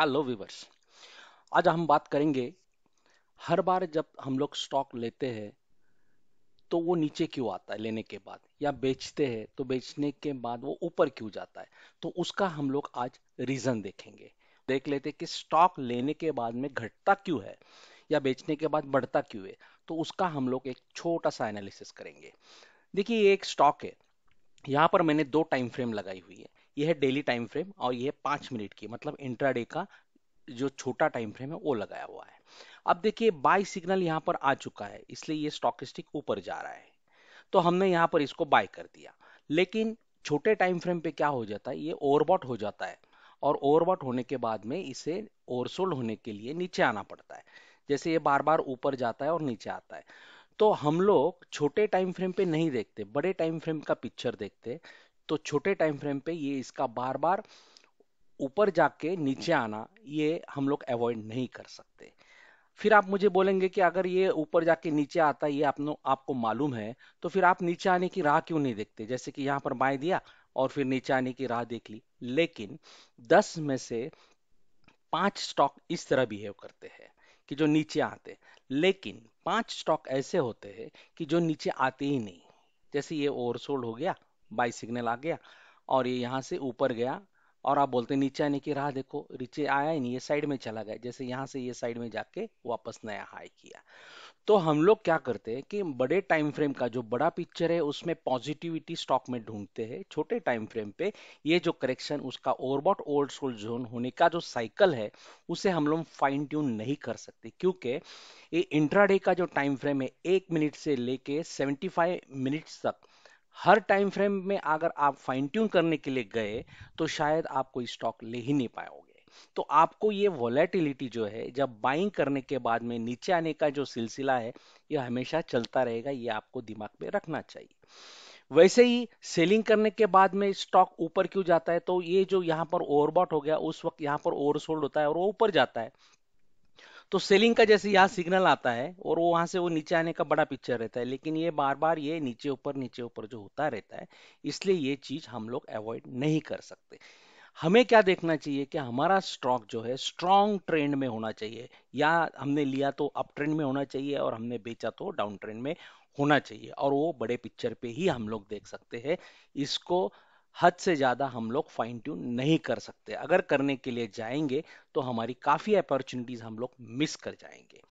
hello viewers आज हम बात करेंगे हर बार जब हम लोग स्टॉक लेते हैं तो वो नीचे क्यों आता है लेने के बाद या बेचते हैं तो बेचने के बाद वो ऊपर क्यों जाता है तो उसका हम लोग आज रीजन देखेंगे देख लेते कि स्टॉक लेने के बाद में घटता क्यों है या बेचने के बाद बढ़ता क्यों है तो उसका हम लोग एक छोटा सा एनालिसिस करेंगे देखिए ये एक स्टॉक है यहाँ पर मैंने दो टाइम फ्रेम लगाई हुई है ये है डेली टाइम फ्रेम और ये है पाँच मिनट की मतलब इंट्राडे का जो छोटा टाइम फ्रेम है वो लगाया हुआ है अब देखिए बाय सिग्नल यहाँ पर आ चुका है इसलिए ये स्टॉकिस्टिक ऊपर जा रहा है तो हमने यहाँ पर इसको बाय कर दिया लेकिन छोटे टाइम फ्रेम पे क्या हो जाता है ये ओवरबॉट हो जाता है और ओवरबॉट होने के बाद में इसे ओवरसोल्ड होने के लिए नीचे आना पड़ता है जैसे ये बार बार ऊपर जाता है और नीचे आता है तो हम लोग छोटे टाइम फ्रेम पे नहीं देखते बड़े टाइम फ्रेम का पिक्चर देखते तो छोटे टाइम फ्रेम पे ये इसका बार बार ऊपर जाके नीचे आना ये हम लोग अवॉइड नहीं कर सकते फिर आप मुझे बोलेंगे कि अगर ये ऊपर जाके नीचे आता ये आपनो आपको मालूम है तो फिर आप नीचे आने की राह क्यों नहीं देखते जैसे कि यहाँ पर बाय दिया और फिर नीचे आने की राह देख ली लेकिन दस में से पांच स्टॉक इस तरह बिहेव करते हैं कि जो नीचे आते लेकिन पांच स्टॉक ऐसे होते हैं कि जो नीचे आते ही नहीं जैसे ये ओवरसोल्ड हो गया बाई सिग्नल आ गया और ये यहाँ से ऊपर गया और आप बोलते हैं नीचे आने की राह देखो नीचे आया ही नहीं ये साइड में चला गया जैसे यहाँ से ये साइड में जाके वापस नया हाई किया तो हम लोग क्या करते हैं कि बड़े टाइम फ्रेम का जो बड़ा पिक्चर है उसमें पॉजिटिविटी स्टॉक में ढूंढते हैं छोटे टाइम फ्रेम पे ये जो करेक्शन उसका ओवरबॉट ओल्ड सोल्ड जोन होने का जो साइकिल है उसे हम लोग फाइन ट्यून नहीं कर सकते क्योंकि ये इंट्राडे का जो टाइम फ्रेम है एक मिनट से लेके सेवेंटी मिनट्स तक हर टाइम फ्रेम में अगर आप फाइन ट्यून करने के लिए गए तो शायद आप कोई स्टॉक ले ही नहीं पाओगे तो आपको ये वॉलेटिलिटी जो है जब बाइंग करने के बाद में नीचे आने का जो सिलसिला है ये हमेशा चलता रहेगा ये आपको दिमाग में रखना चाहिए वैसे ही सेलिंग करने के बाद में स्टॉक ऊपर क्यों जाता है तो ये जो यहाँ पर ओवरबॉट हो गया उस वक्त यहाँ पर ओवरसोल्ड होता है और वो ऊपर जाता है तो सेलिंग का जैसे यहाँ सिग्नल आता है और वो वहां से वो नीचे आने का बड़ा पिक्चर रहता है लेकिन ये बार बार ये नीचे ऊपर नीचे ऊपर जो होता रहता है इसलिए ये चीज हम लोग अवॉइड नहीं कर सकते हमें क्या देखना चाहिए कि हमारा स्टॉक जो है स्ट्रॉन्ग ट्रेंड में होना चाहिए या हमने लिया तो अप ट्रेंड में होना चाहिए और हमने बेचा तो डाउन ट्रेंड में होना चाहिए और वो बड़े पिक्चर पे ही हम लोग देख सकते हैं इसको हद से ज़्यादा हम लोग फाइन ट्यून नहीं कर सकते अगर करने के लिए जाएंगे तो हमारी काफ़ी अपॉर्चुनिटीज़ हम लोग मिस कर जाएंगे